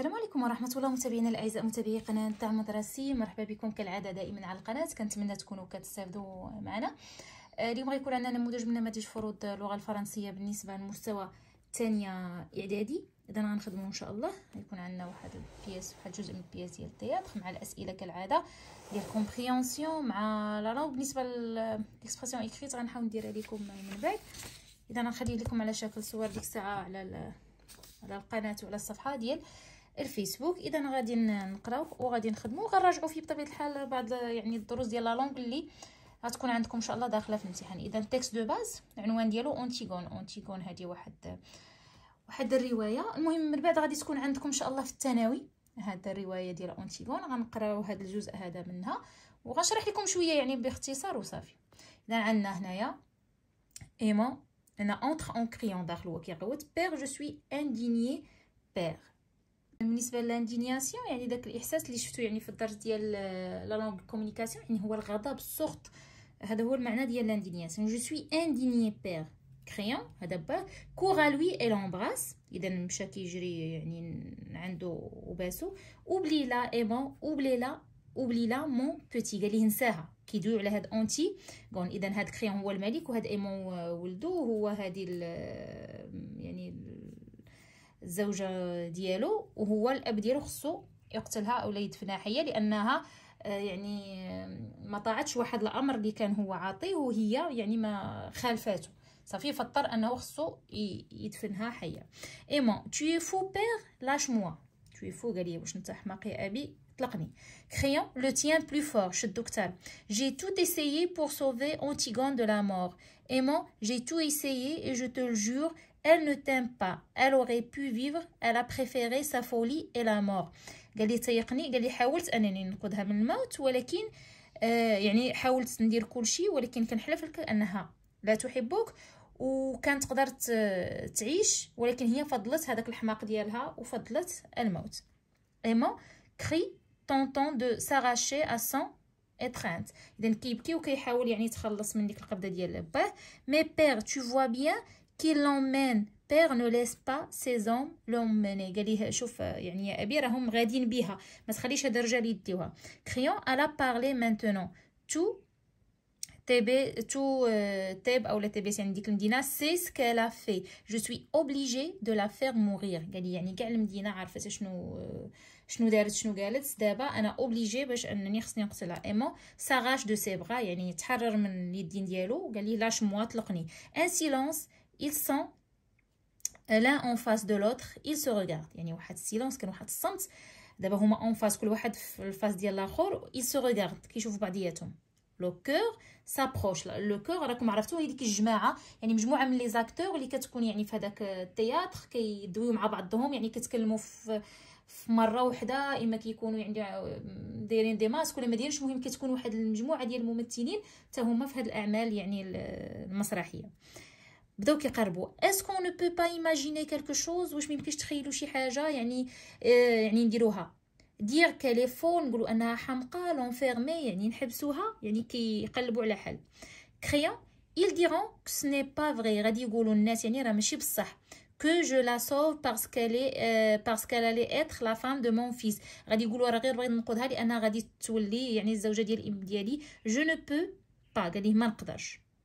السلام عليكم ورحمة الله متابعينا الأعزاء متابعي قناة تاع مدرسي مرحبا بكم كالعادة دائما على القناة كنتمنى تكونوا كتستافدوا معنا آه، اليوم غيكون عندنا نموذج من نماذج فروض اللغة الفرنسية بالنسبة للمستوى الثانية إعدادي إذا غنخدمو إن شاء الله غيكون عندنا واحد البياس واحد الجزء من البياس ديال التياتر مع الأسئلة كالعادة ديال كومبريونسيون مع لا لا وبالنسبة لإكسبرسيون إكريت غنحاول نديرها لكم من بعد إذا غنخلي لكم على شكل صور ديك الساعة على على القناة وعلى الصفحة ديال الفيسبوك اذا غادي نقراو وغادي نخدمو وغنراجعو فيه بطبيعه الحال بعض يعني الدروس ديال لا لونغ اللي غتكون عندكم ان شاء الله داخله في الامتحان اذا التكست دو باز العنوان ديالو اونتيغون اونتيغون هذه واحد واحد الروايه المهم من بعد غادي تكون عندكم ان شاء الله في الثانوي هاد الروايه ديال اونتيغون غنقراو هاد الجزء هذا منها وغنشرح لكم شويه يعني باختصار وصافي اذا عندنا هنايا ايمون انا اونتر اون كريون داخل هو كيغوت بير جو سوي انديني بير بالنسبه لاندينياسيون يعني داك الاحساس اللي شفتو يعني في الدرس ديال آه، لا لونغ كومونيكاسيون يعني هو الغضب السخط هذا هو المعنى ديال لاندينياسيون جو سوي انديني بير كريون هذا باه كورا لوي اي لومبراس اذا مشى كيجري يعني عنده وباسو اوبلي لا ايمون اوبلي لا اوبلي لا مون بوتي قال ليه نساها كيدويو على هاد اونتي قال اذا هاد كريون هو الملك وهاد ايمون آه، ولدو هو هادي آه، يعني الزوجه ديالو وهو الاب ديالو خصو يقتلها أو يدفنها حيه لانها آه، يعني ما طاعتش واحد الامر اللي كان هو عاطيه وهي يعني ما خالفاته صافي فاضطر انه خصو يدفنها حيه إيما tu فو بير لاش موا tu فو قال لي واش نتا حماق يا ابي طلقني كريون لو تيان بلو فور شدو كتر جي تو essayé بور سوفي Antigone دو لا مور إيما جي تو إيسيي إي جو تو جور Elle ne t'aime pas. Elle aurait pu vivre. Elle a préféré sa folie et la mort. قال لي تيقني قال لي حاولت انني ننقذها من الموت ولكن آه يعني حاولت ندير كل شيء ولكن كنحلف لك انها لا تحبك وكانت تقدر تعيش ولكن هي فضلت هذاك الحماق ديالها وفضلت الموت ايما كري طونطون دو ساراشي ا سون اترانت اذا كيبكي وكيحاول يعني يتخلص من ديك القبضه ديال باه مي بير تو فوا بيان qui l'emmène père ne laisse pas ses hommes l'emmener قال ليه شوف يعني يا ابي راهم غاديين بيها ما تخليش هاد الرجال يديوها كريون الا بارلي مانتونون تو تبي تو تيب او لا تبي يعني ديك المدينه سي سكالا في جو سوي اوبليجي دو لا فير مورير قال لي يعني كاع المدينه عرفت شنو آه، شنو دارت شنو قالت دابا انا اوبليجي باش انني خصني نقتلها ايمون ساغاش دو سي بغا يعني تحرر من اليدين ديالو قال لي لاش موا طلقني ان سيلونس ils sont euh, l'un en face de l'autre ils se regardent يعني واحد السيلونس كان واحد الصمت دابا هما اون فاس كل واحد في الفاس ديال الاخر ils se regardent كيشوفوا بعضياتهم لو كور سابروش لو كور راكم عرفتوا هي ديك الجماعه يعني مجموعه من لي زاكتور اللي كتكون يعني في هذاك التياتر كيدويو مع بعضهم يعني كتكلموا في مره وحده اما كيكونوا يعني آه، دايرين دي ماسك ولا ما دايرينش المهم كتكون واحد المجموعه ديال الممثلين حتى هما في هذه الاعمال يعني المسرحيه بداو كيقربوا اسكو نو بو با ايماجيني كلكو شوز واش ميمكنش تخيلوا شي حاجه يعني آه يعني نديروها دير تليفون نقولوا انها حمقى لونفيرمي يعني نحبسوها يعني كيقلبوا على حل كريون ils diront que ce n'est pas vrai غادي يقولوا الناس يعني راه ماشي بصح que je la sauve parce qu'elle est euh, parce qu'elle allait être la femme de mon fils غادي يقولوا راه غير بغيت ننقذها لان غادي تولي يعني الزوجه ديال الام ديالي je ne peux pas غادي ما نقدرش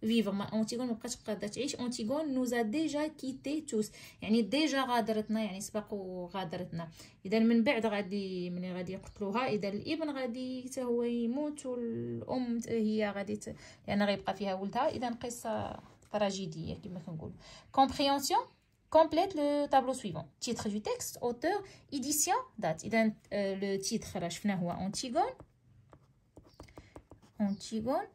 فيفون ما اونتيغون ما بقاتش قادره تعيش اونتيغون نوزا ديجا كيتي توس يعني ديجا غادرتنا يعني سبق وغادرتنا اذا من بعد غادي ملي غادي يقتلوها اذا الابن غادي حتى هو يموت والام هي غادي ت... لان غيبقى فيها ولدها اذا قصه تراجيديه كما كنقول كومبريونسيون complète le tableau suivant. Titre du texte, auteur, édition, date. اذا euh, le titre, là, شفناه هو Antigone. Antigone.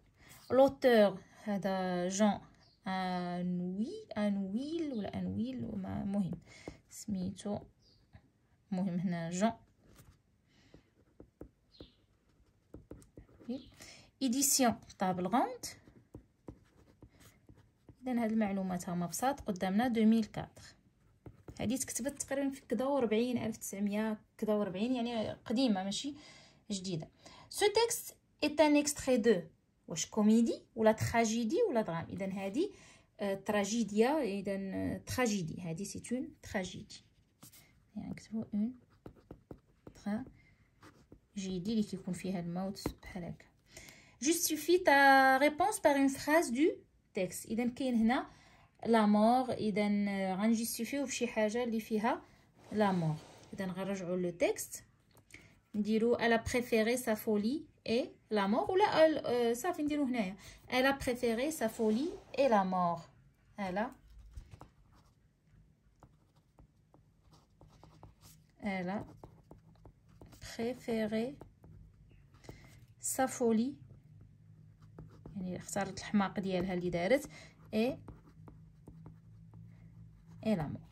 L'auteur, هذا جون انوي انويل ولا انويل وما مهم سميتو مهم هنا جون ايديسيون طابل غوند اذا هاد المعلومات هما بساط قدامنا 2004 هادي تكتبت تقريبا في كدا وربعين الف تسعمية كدا وربعين يعني قديمه ماشي جديده سو تكست est un extrait de واش كوميدي ولا تراجيدي ولا درام اذا هذه آه، تراجيديا اذا آه، تراجيدي هذه سي اون تراجيدي يعني نكتبوا اون تراجيدي اللي كيكون فيها الموت بحال هكا جوستيفي تا ريبونس بار اون فراز دو تيكست اذا كاين هنا لا مور اذا آه، غنجيستيفيو بشي حاجه اللي فيها لا مور اذا غنرجعوا لو تيكست نديرو الا بريفيري سا فولي et la mort ou la euh, euh, ça finit nous هنايا elle a préféré sa folie et la mort elle a elle a préféré sa folie يعني اختارت الحماق ديالها اللي et et la mort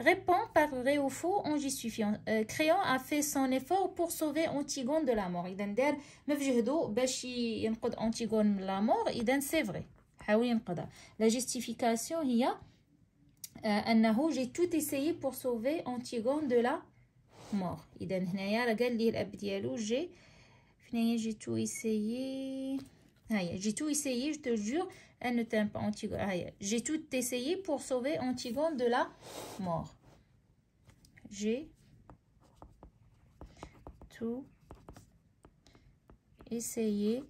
répond par vrai ou faux en justifiant. Euh, Créon a fait son effort pour sauver Antigone de la mort. Iden der ما في جهده Antigone Antigone la mort. Iden c'est vrai. La justification هي euh, j'ai tout essayé pour sauver Antigone de la mort. Iden j'ai tout essayé j'ai tout essayé, je te jure, elle ne t'aime pas, Antigone. J'ai tout essayé pour sauver Antigone de la mort. J'ai tout essayé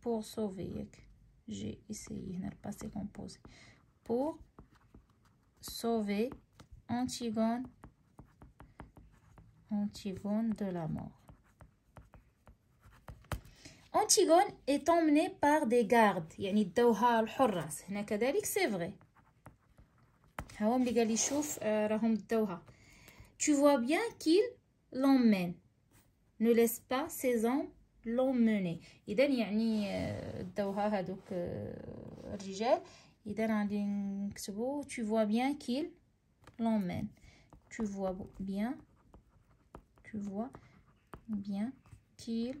pour sauver. J'ai essayé, n'a pas passé composé. Pour sauver Antigone, Antigone de la mort. Antigone est emmené par des gardes يعني داوها الحراس هنا كذلك سي اللي قال راهم داوها tu vois bien qu'il l'emmène ne laisse pas ses hommes l'emmener اذا يعني داوها هذوك الرجال اذا غادي نكتبوا tu vois bien qu'il l'emmène tu vois bien tu vois bien qu'il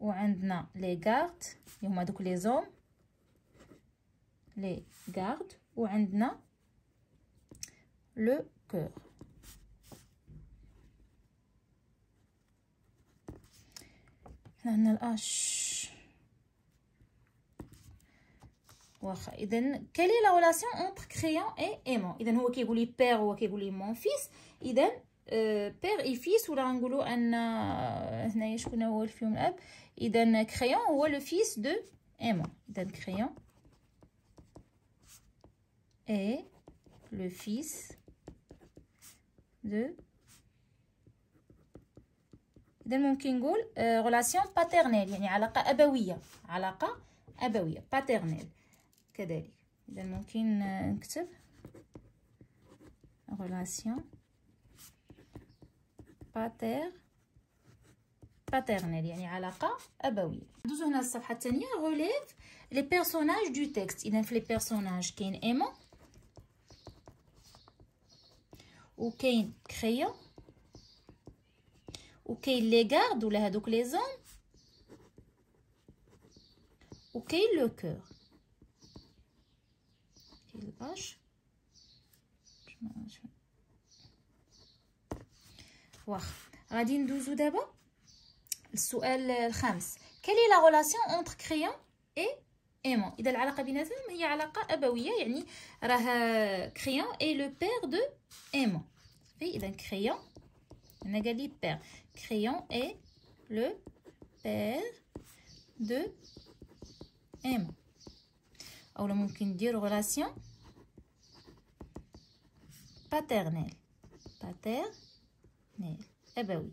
ou, on les gardes, il y a malgré les hommes, les gardes, ou on le coeur La nana, ah Quelle est la relation entre créant et aimant? Idem, on voit qu'il a eu les mon fils, idem. بير اي فيس ولا غنقولوا ان هنايا شكون هو الفيوم الاب اذا كريون هو لو فيس دو ايمون اذا كريون اي لو فيس دو اذا ممكن نقول رولاسيون باترنيل يعني علاقه ابويه علاقه ابويه باترنيل كذلك اذا ممكن نكتب رولاسيون pater, il y a la part, ah bah oui. Nous avons un relève les personnages du texte. Il y a les personnages qui sont ou qui sont crayants, ou qui les gardent ou les hommes, ou qui le cœur. a le cœur. Euh, quelle est la relation entre crayon et aimant la il y a un à crayon et le père de crayon. crayon et le père de emma. on a le possible relation paternelle. Eh ben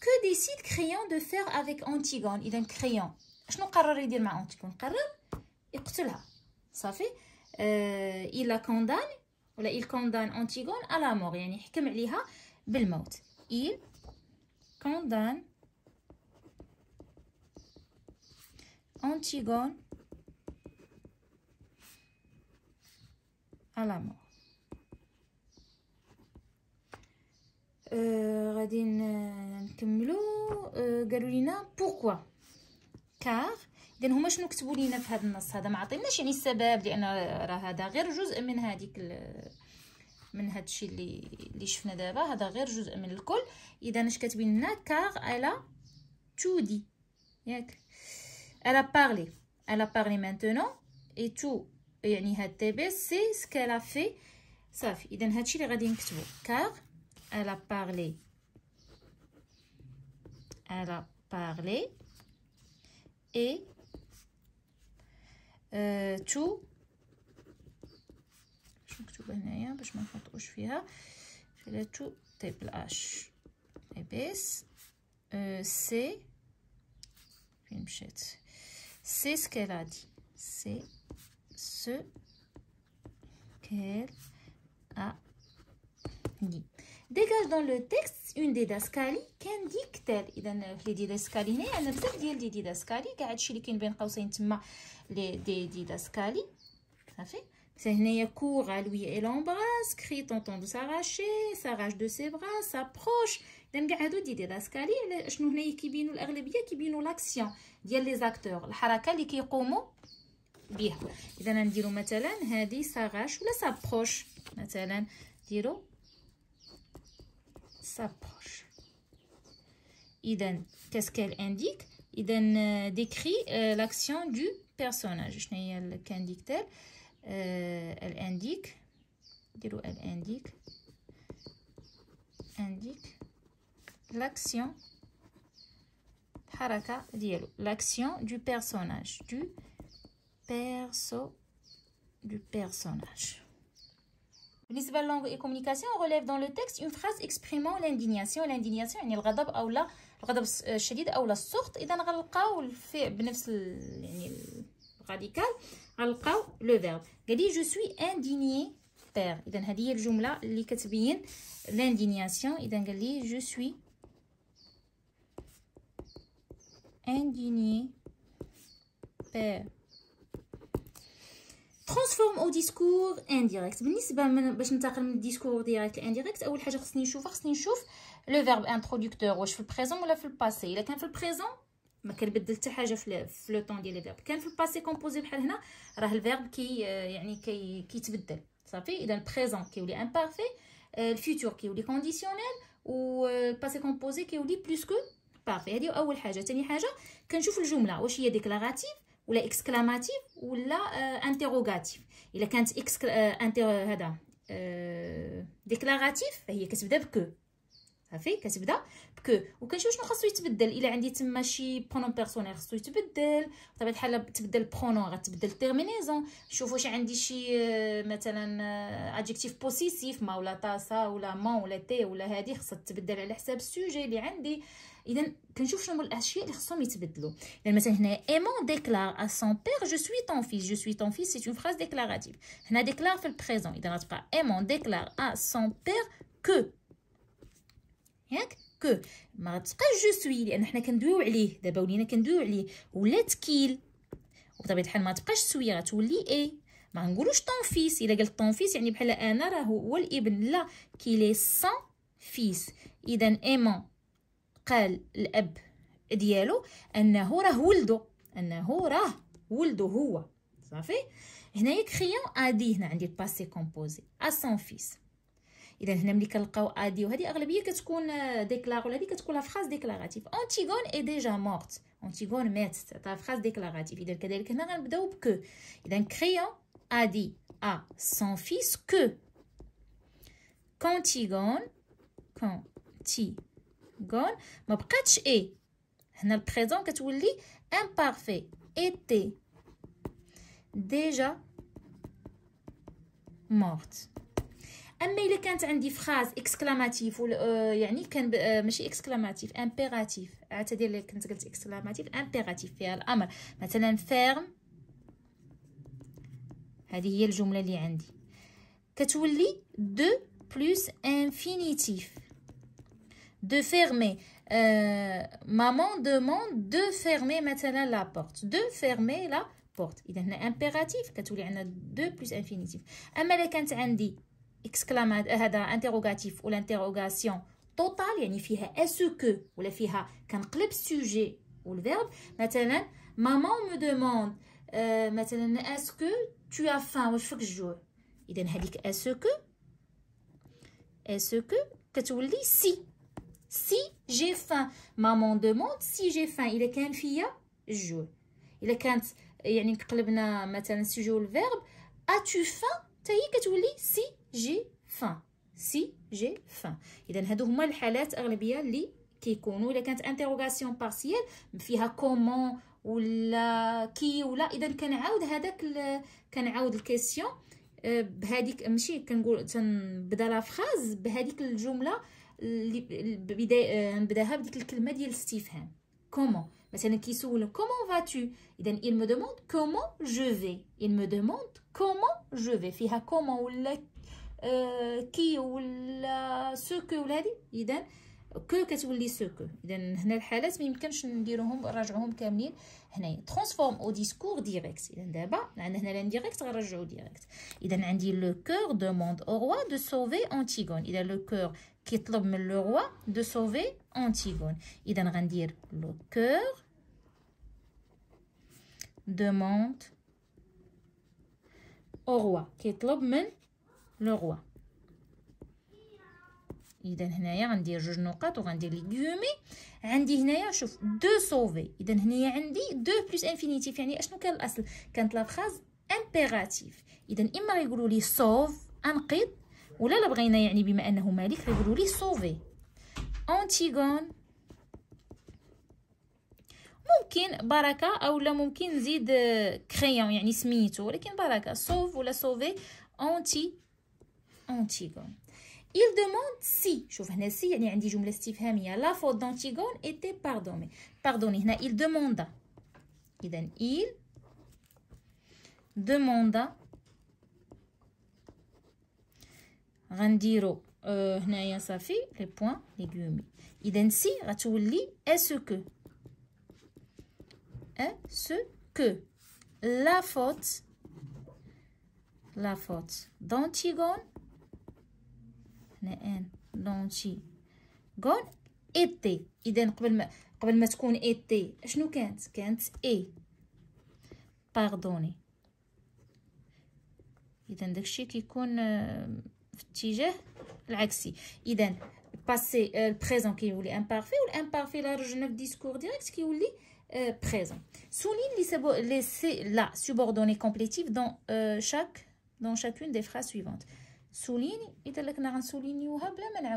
que décide crayon de faire avec Antigone Il a un crayon. Je ne Antigone. Il est là. Ça fait. Euh, il la condamne. il condamne Antigone à la mort. Il condamne Antigone à la mort. آه غادي نكملو آه قالوا لينا بوركوا كار اذا هما شنو كتبوا لينا في هذا النص هذا ما عطيناش يعني السبب لان راه هذا غير جزء من هذيك من هذا الشيء اللي اللي شفنا دابا هذا غير جزء من الكل اذا اش كاتبين لنا كار الا تودي ياك الا بارلي الا بارلي مانتونون اي تو يعني هاد تي بي سي سكالا في صافي اذا هادشي اللي غادي نكتبو كار Elle a parlé. Elle a parlé. Et euh, tout. Je ne tout je m'en je suis là. Je euh, vais Et baisse. C'est. C'est ce qu'elle a dit. C'est ce qu'elle a dit dégage dans le texte une didascalie est اذا في ديال كاع اللي كاين بين et l'embrasse crie s'arrache de ses bras s'approche كاع هادو دي شنو هنايا كيبينوا الاغلبيه كيبينوا لاكسيون ديال لي زاكتور الحركه اللي كيقوموا بها اذا مثلا s'arrache ولا s'approche s'approche. Qu'est-ce qu'elle indique Il euh, décrit euh, l'action du personnage. Euh, elle indique, elle indique, elle indique, indique l'action l'action du personnage du perso du personnage dans les valeurs langues et communication, on relève dans le texte une phrase exprimant l'indignation. L'indignation, le grâbe, ou là, le grâbe, ou là, sorte. Et d'un al-qaw, fait, bénéfice, radical, al-qaw, le verbe. je suis indigné, père. Et donc, c'est la phrase qui exprime l'indignation. Et donc, je suis indigné, père. ترانسفورم او ديسكور انديريكت بالنسبه من باش ننتقل من الديسكور ديريكت لانديريكت اول حاجه خصني نشوفها خصني نشوف لو فيرب انتروديكتور واش في البريزون ولا في الباسي الا كان في البريزون ما كنبدل حتى حاجه في لو طون ديال الفيرب كان في الباسي كومبوزي بحال هنا راه الفيرب كي يعني كي كيتبدل صافي اذا البريزون كيولي امبارفي الفيتور كيولي كونديسيونيل والباسي كومبوزي كيولي بلوس كو بارفي هذه اول حاجه ثاني حاجه كنشوف الجمله واش هي ديكلاراتيف ولا اكسكلاماتيف ولا انتيروغاتيف آه, الا كانت اكس آه, هذا ديكلاراتيف آه, فهي كتبدا بكو صافي كتبدا بكو وكنشوف شنو خاصو يتبدل الا عندي تما شي برونون بيرسونيل خاصو يتبدل بطبيعه الحال تبدل البرونون غتبدل التيرمينيزون شوف واش عندي شي مثلا ادجكتيف بوسيسيف ما ولا طاسا ولا مون ولا تي ولا هادي خاصها تبدل على حساب السوجي اللي عندي اذا كنشوف شنو الاشياء اللي خصهم يتبدلوا يعني مثلا هنا ايمون ديكلار ا سون بير جو سوي طون فيس جو سوي طون فيس سي اون فراز ديكلاراتيف هنا ديكلار في البريزون اذا غتبقى ايمون ديكلار ا سون بير كو ياك كو ما غتبقاش جو سوي لان حنا كندويو عليه دابا ولينا كندويو عليه ولات كيل وبطبيعه الحال ما تبقاش سوي غتولي اي ما نقولوش طون فيس الا قلت طون فيس يعني بحال انا راه هو الابن لا كيلي سان فيس اذا ايمون قال الاب ديالو انه راه ولده انه راه ولده هو صافي هنايا كريون ادي هنا عندي الباسي كومبوزي ا سون فيس اذا هنا ملي كنلقاو ادي وهذه اغلبيه كتكون ديكلار ولا هذه كتكون لا فراز ديكلاراتيف اونتيغون اي ديجا مورت اونتيغون مات تاع فراز ديكلاراتيف اذا كذلك هنا غنبداو بكو اذا كريون ادي ا سون فيس كو كونتيغون كونتيغون كون ما بقاتش اي هنا البريزون كتولي امبارفي ايتي ديجا مورت اما الا كانت عندي فراز اكسكلاماتيف يعني كان ماشي اكسكلاماتيف امبيراتيف اعتذر لك كنت قلت اكسكلاماتيف امبيراتيف فيها الامر مثلا فيرم هذه هي الجمله اللي عندي كتولي دو بلس انفينيتيف de fermer. Euh, maman demande de fermer maintenant la porte. De fermer la porte. Il y a un impératif. Il y a deux plus infinitif. mais si tu عندي interrogatif ou l'interrogation totale un est-ce que ou a un club sujet ou le verbe maintenant maman me demande euh, est-ce que tu as faim Il y a un هذيك est-ce que est-ce que tu lis si سي جي فان مامون دوموند سي جي فان الا كان فيا جوع الا كانت يعني قلبنا مثلا سيجو الفيرب as-tu faim حتى هي كتولي سي جي فان سي جي فان إذا هادو هما الحالات أغلبية اللي كيكونوا الا كانت انتروغاسيون بارسيال فيها كومون ولا كي ولا اذا كنعاود هذاك كنعاود الكيسيون بهذيك ماشي كنقول تنبدا لا فراز بهذيك الجمله البدايه آه، نبداها بديك الكلمه ديال الاستفهام كومون مثلا كيسولو كومون فاتو اذا il me demande comment je vais il me demande comment je vais فيها كومون ولا آه، كي ولا سوكو ولا هادي اذا كو كتولي سوكو اذا هنا الحالات ما يمكنش نديروهم نراجعوهم كاملين هنايا ترانسفورم او ديسكور ديريكت اذا دابا عندنا هنا لانديريكت غنرجعو ديريكت اذا عندي لو كور دوموند او روا دو سوفي انتيغون اذا لو كور qui est le roi de sauver Antigone. Iden dire le cœur de au roi. Il rendir le roi. Iden rendir le de sauver. de sauver. infinitif rendir la phrase de plus infinitif. rendir le dire ولا لا بغينا يعني بما انه ملك غيقولوا لي سوفي انتيغون ممكن بركه اولا ممكن نزيد كريون يعني سميتو ولكن بركه سوف ولا سوفي انتي انتيغون Il demande si, شوف هنا سي يعني عندي جملة استفهامية La faute d'Antigone était pardonnée. Pardonnée هنا il demanda. إذا il demanda Rendiro, n'y a sa fille, le point, le guillemet. Identi, rattouli, est ce que? Est ce que? La faute... La faute... Dans il était Dans un. Non, il y a Et t. Identi, été. le Tijer l'axi. Iden, passé, euh, présent qui est ou l'imparfait ou l'imparfait large, neuf discours direct qui est ou euh, présent. Souligne, laissez la subordonnée complétive euh, dans chacune des phrases suivantes. Souligne, il y a que souligne ou un peu, mais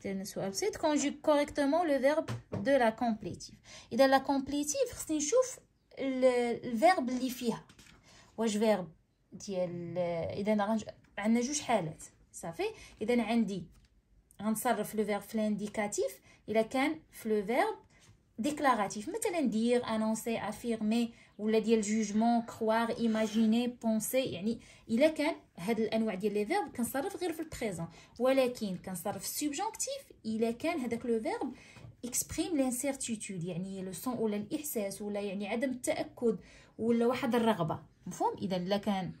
c'est ne sois correctement le verbe de la complétive. Et dans la complétive, c'est une chouf le verbe l'ifier. Où est le verbe? Il est dans un genre. Un genre je pâle. Ça fait? Il est dans un dix. le verbe l'indicatif. Il a qu'un verbe ديكلاراتيف مثلا دير انونسي افيرمي ولا ديال جوجمون كروار ايماجيني بونسي يعني الا كان هاد الانواع ديال لي فيرب كنصرف غير في البريزون ولكن كنصرف سوبجونكتيف الا كان هذاك لو فيرب اكسبريم لانسيرتيتود يعني لو سون ولا الاحساس ولا يعني عدم التاكد ولا واحد الرغبه مفهوم اذا الا كان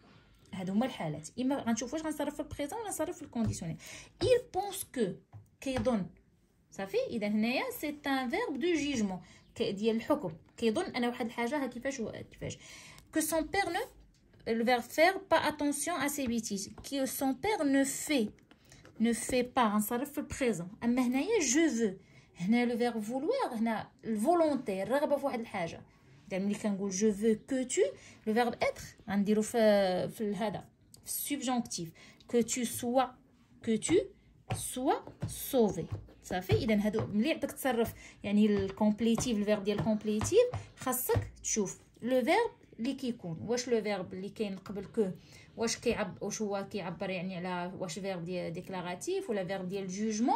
هادو هما الحالات اما غنشوف واش غنصرف في البريزون ولا نصرف في الكونديسيونيل il pense que كيظن c'est un verbe de jugement que son père ne الحكم faire pas attention à ses bêtises que son père ne fait ne fait pas ça le présent je veux le verbe vouloir le volonté je veux que tu le verbe être subjonctif que tu sois que tu sois sauvé صافي اذا هادو ملي عندك تصرف يعني الكومبليتيف الفيرب ديال الكومبليتيف خاصك تشوف لو فيرب اللي كيكون واش لو فيرب اللي كاين قبل كو واش كيعب واش هو كيعبر يعني على واش فيرب ديال ديكلاراتيف ولا فيرب ديال جوجمون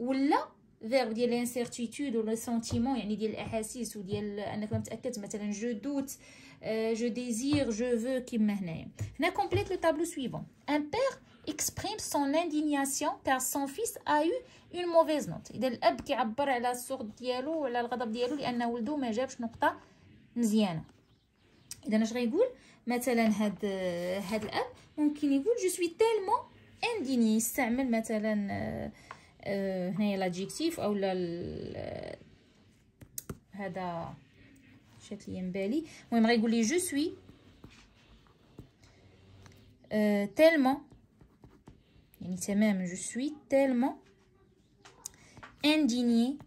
ولا فيرب ديال الانسيرتيتود ولا سنتيمون يعني ديال الاحاسيس وديال انك ما متاكد مثلا جو دوت جو ديزير جو فو كيما هنايا هنا كومبليت لو طابلو سويفون ان بير exprime son indignation car son fils a eu une mauvaise note اذا الاب كيعبر على السخط ديالو وعلى الغضب ديالو لان ولدو ما جابش نقطه مزيانه اذا اش غيقول مثلا هاد هاد الاب ممكن يقول جو سوي تيلمون انديني يستعمل مثلا آه، هنايا لادجيكتيف اولا آه، هذا مشات لي من بالي المهم غيقول لي جو سوي تيلمون même, je suis tellement indignée.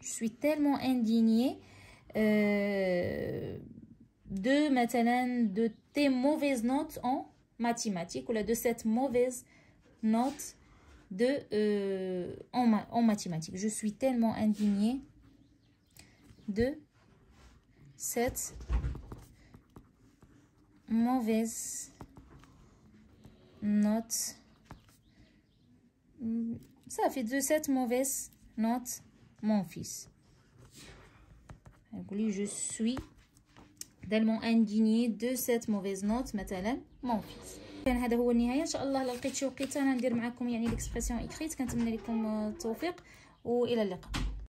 Je suis tellement indignée euh, de, de tes mauvaises notes en mathématiques ou là, de cette mauvaise note de, euh, en, en mathématiques. Je suis tellement indignée de cette mauvaise notes. Ça fait de cette mauvaise note, mon fils. Je suis tellement indigné de cette mauvaise note, مثلا mon fils. كان هذا هو النهايه ان شاء الله لقيت شي وقيته انا ندير معكم يعني ليكسبرسيون اكريت كنتمنى لكم التوفيق والى اللقاء